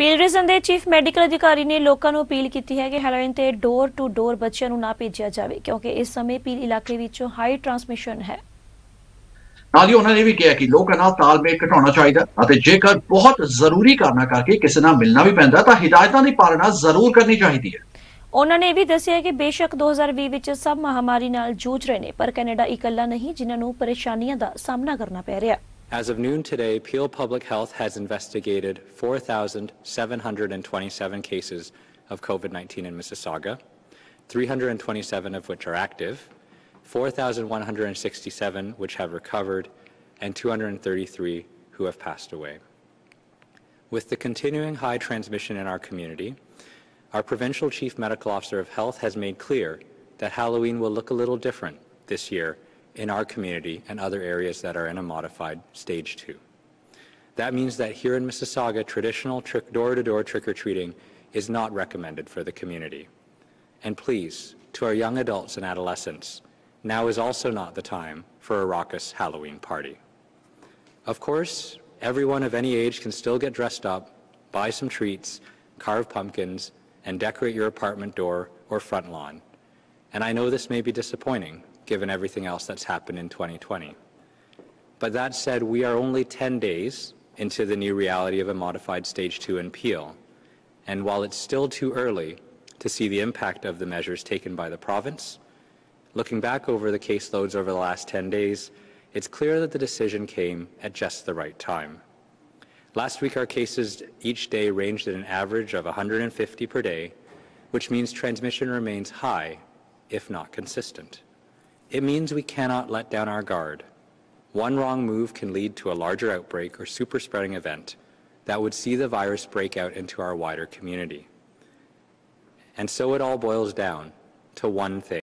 Peel region ਦੇ chief medical ਅਧਿਕਾਰੀ ਨੇ ਲੋਕਾਂ ਨੂੰ ਅਪੀਲ ਕੀਤੀ ਹੈ ਕਿ ਹੈਲੋਇਨ ਤੇ ਡੋਰ ਟੂ ਡੋਰ ਬੱਚਿਆਂ ਨੂੰ ਨਾ ਭੇਜਿਆ ਜਾਵੇ ਕਿਉਂਕਿ ਇਸ ਸਮੇਂ ਪੀਲ ਇਲਾਕੇ ਵਿੱਚੋਂ ਹਾਈ ਟ੍ਰਾਂਸਮਿਸ਼ਨ ਹੈ ਨਾਲ ਹੀ ਉਹਨਾਂ ਨੇ ਵੀ ਕਿਹਾ ਕਿ ਲੋਕਾਂ ਨਾਲ ਤਾਲਮੇਲ ਘਟਾਉਣਾ ਚਾਹੀਦਾ ਅਤੇ ਜੇਕਰ ਬਹੁਤ ਜ਼ਰੂਰੀ ਕਾਰਨਾ ਕਰਕੇ ਕਿਸੇ ਨਾਲ ਮਿਲਣਾ ਵੀ ਪੈਂਦਾ ਤਾਂ ਹਦਾਇਤਾਂ ਦੀ ਪਾਲਣਾ ਜ਼ਰੂਰ ਕਰਨੀ ਚਾਹੀਦੀ ਹੈ ਉਹਨਾਂ ਨੇ ਵੀ ਦੱਸਿਆ ਕਿ ਬੇਸ਼ੱਕ 2020 ਵਿੱਚ ਸਭ ਮਹਾਮਾਰੀ ਨਾਲ ਜੂਝ ਰਹੇ ਨੇ ਪਰ ਕੈਨੇਡਾ ਇਕੱਲਾ ਨਹੀਂ ਜਿਨ੍ਹਾਂ ਨੂੰ ਪਰੇਸ਼ਾਨੀਆਂ ਦਾ ਸਾਹਮਣਾ ਕਰਨਾ ਪੈ ਰਿਹਾ ਹੈ As of noon today, Peel Public Health has investigated 4,727 cases of COVID-19 in Mississauga, 327 of which are active, 4,167 which have recovered, and 233 who have passed away. With the continuing high transmission in our community, our provincial chief medical officer of health has made clear that Halloween will look a little different this year in our community and other areas that are in a modified stage two. That means that here in Mississauga, traditional door to door trick or treating is not recommended for the community. And please, to our young adults and adolescents, now is also not the time for a raucous Halloween party. Of course, everyone of any age can still get dressed up, buy some treats, carve pumpkins, and decorate your apartment door or front lawn. And I know this may be disappointing, given everything else that's happened in 2020. But that said, we are only 10 days into the new reality of a modified Stage 2 in Peel. And while it's still too early to see the impact of the measures taken by the province, looking back over the caseloads over the last 10 days, it's clear that the decision came at just the right time. Last week, our cases each day ranged at an average of 150 per day, which means transmission remains high, if not consistent. It means we cannot let down our guard. One wrong move can lead to a larger outbreak or super spreading event that would see the virus break out into our wider community. And so it all boils down to one thing.